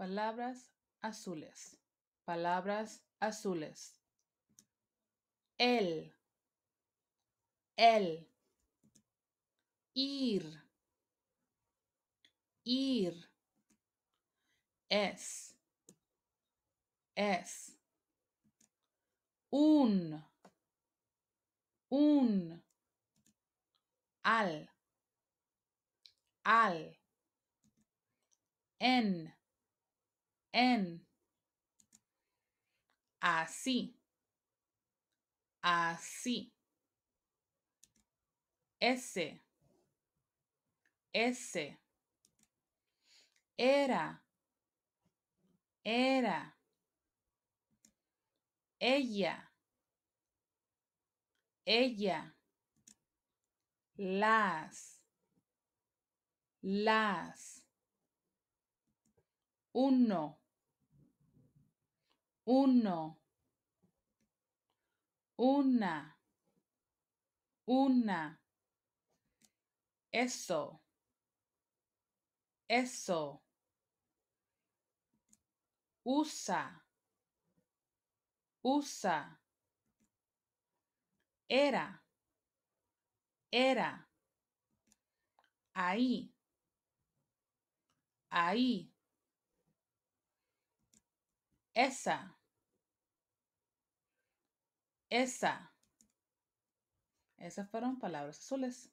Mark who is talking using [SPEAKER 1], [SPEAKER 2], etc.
[SPEAKER 1] Palabras azules. Palabras azules. El. El. Ir. Ir. Es. Es. Un. Un. Al. Al. En en, así, así, ese, ese, era, era, ella, ella, las, las, uno, uno, una, una. Eso, eso. Usa, usa. Era, era. Ahí, ahí. esa. Esa. Esas fueron palabras azules.